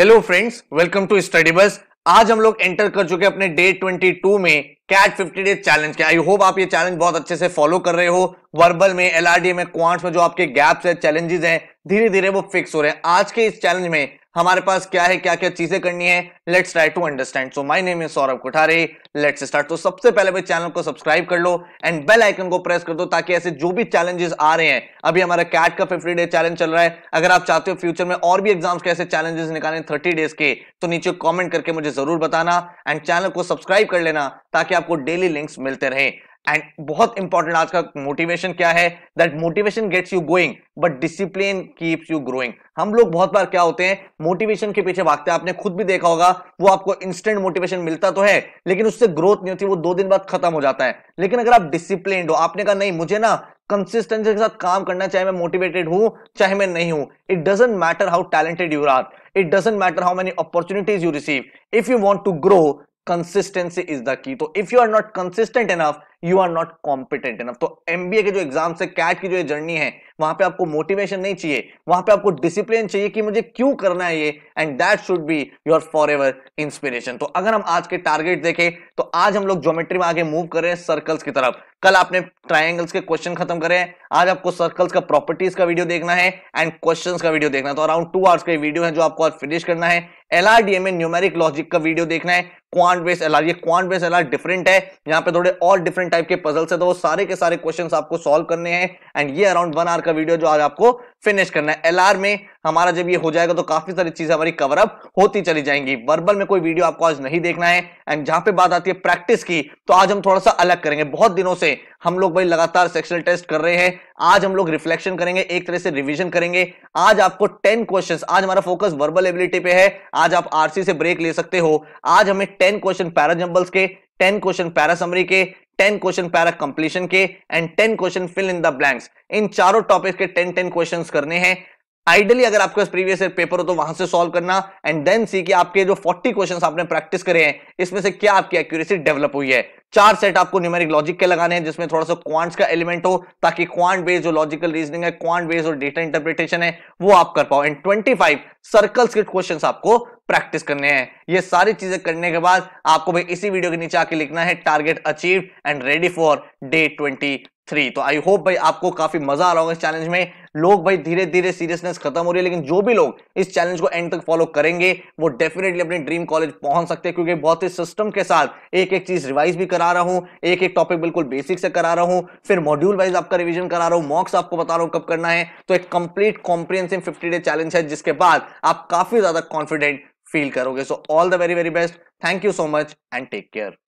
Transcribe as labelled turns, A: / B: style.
A: hello friends welcome to study बस आज हम लोग एंटर कर चुके अपने डे 22 में कैट 50 डे चैलेंज के आई होप आप ये चैलेंज बहुत अच्छे से फॉलो कर रहे हो वर्बल में एलआरडी में क्वांट्स में जो आपके गैप्स है चैलेंजेस हैं धीरे धीरे वो फिक्स हो रहे हैं आज के इस चैलेंज में हमारे पास क्या है क्या क्या चीजें करनी है let's try to understand so my name is Saurabh Kothare let's start तो सबसे पहले मेरे चैनल को सब्सक्राइब कर लो एंड बेल आइकन को प्रेस कर दो ताकि ऐसे जो भी चैलेंजेस आ रहे हैं अभी हमारा कैट का फिफ्टी डे चैलेंज चल रहा है अगर आप चाहते हो फ्यूचर में और भी एग्जाम्स के ऐसे चैलेंजेस निकालें थर्टी डेज के तो नीचे कॉमेंट करके मुझे जरूर बताना एंड चैनल को सब्सक्राइब कर लेना ताकि आपको डेली लिंक्स मिलते रहे एंड बहुत इंपॉर्टेंट आज का मोटिवेशन क्या है that motivation gets you going but discipline keeps you growing हम लोग बहुत बार क्या होते हैं मोटिवेशन के पीछे भागते हैं आपने खुद भी देखा होगा वो आपको इंस्टेंट मोटिवेशन मिलता तो है लेकिन उससे ग्रोथ नहीं होती वो दो दिन बाद खत्म हो जाता है लेकिन अगर आप डिसिप्लिन हो आपने कहा नहीं मुझे ना कंसिस्टेंसी के साथ काम करना चाहे मैं मोटिवेटेड हूं चाहे मैं नहीं हूं it doesn't matter how talented you are it doesn't matter how many opportunities you receive if you want to grow consistency is the key तो if you are not consistent enough you are not competent enough तो MBA के जो exam से cat की जो journey है वहां पे आपको मोटिवेशन नहीं चाहिए वहां पे आपको डिसिप्लिन चाहिए कि मुझे क्यों करना है ये and that should be your forever inspiration तो अगर हम आज के टारगेट देखें तो आज हम लोग ज्योमेट्री में आगे मूव कर रहे हैं सर्कल्स की तरफ कल आपने ट्राइंगल्स के क्वेश्चन खत्म करे हैं आज आपको सर्कल्स का प्रॉपर्टीज का वीडियो देखना है एंड क्वेश्चन का वीडियो देखना है तो अराउंड टू आवर्स का वीडियो है जो आपको आज फिनिश करना है एलआरडीए में न्यूमेरिक लॉजिक का वीडियो देखना है क्वांट बेस आर ये क्वांट बेस एलआर डिफरेंट है यहाँ पे थोड़े और डिफरेंट डिफरेंट टाइप के पजल्स है तो वो सारे के सारे क्वेश्चन आपको सॉल्व करने हैं एंड ये अराउंड वन आवर का वीडियो जो आज आपको फिनिश करना है एलआर में हमारा जब ये हो जाएगा तो काफी सारी चीजें हमारी कवरअप होती चली जाएंगी वर्बल में कोई वीडियो आपको आज नहीं देखना है एंड जहां पे बात आती है प्रैक्टिस की तो आज हम थोड़ा सा अलग करेंगे बहुत दिनों से हम लोग भाई लगातार सेक्शनल टेस्ट कर रहे हैं आज हम लोग रिफ्लेक्शन करेंगे एक तरह से रिविजन करेंगे आज आपको टेन क्वेश्चन आज हमारा फोकस वर्बल एबिलिटी पे है आज आप आरसी से ब्रेक ले सकते हो आज हमें टेन क्वेश्चन पैराजंबल्स के टेन क्वेश्चन पैरासमरी के टेन क्वेश्चन पैरा कंप्लीशन के and ten question fill in the blanks इन चारों टॉपिक के टेन टेन क्वेश्चन करने हैं आइडियली अगर आपके पास प्रीवियस ईयर पेपर हो तो वहां से सॉल्व करना एंड देन सी कि आपके जो 40 क्वेश्चंस आपने प्रैक्टिस करे हैं इसमें से क्या आपकी एक्यूरेसी डेवलप हुई है चार सेट आपको न्यूमेरिक लॉजिक के लगाने हैं जिसमें थोड़ा सा क्वांट्स का एलिमेंट हो ताकि क्वांट बेस्ड जो लॉजिकल रीजनिंग है क्वांट बेस्ड जो डेटा इंटरप्रिटेशन है वो आप कर पाओ एंड ट्वेंटी फाइव सर्कल्स के क्वेश्चन आपको प्रैक्टिस करने हैं ये सारी चीजें करने के बाद आपको भाई इसी वीडियो के नीचे आके लिखना है target achieve and ready for day twenty three तो आई होप भाई आपको काफी मजा आ रहा होगा इस चैलेंज में लोग भाई धीरे धीरे सीरियसनेस खत्म हो रही है लेकिन जो भी लोग इस चैलेंज को एंड तक फॉलो करेंगे वो डेफिनेटली अपने ड्रीम कॉलेज पहुंच सकते हैं क्योंकि बहुत ही सिस्टम के साथ एक एक चीज रिवाइज भी करा रहा हूं एक एक टॉपिक बिल्कुल बेसिक से करा रहा हूं फिर मॉड्यूल वाइज आपका रिविजन करा रहा हूं मॉक्स आपको बता रहा हूं कब करना है तो एक complete comprehensive fifty day challenge है जिसके बाद आप काफी ज्यादा कॉन्फिडेंट फील करोगे so all the very very best thank you so much and take care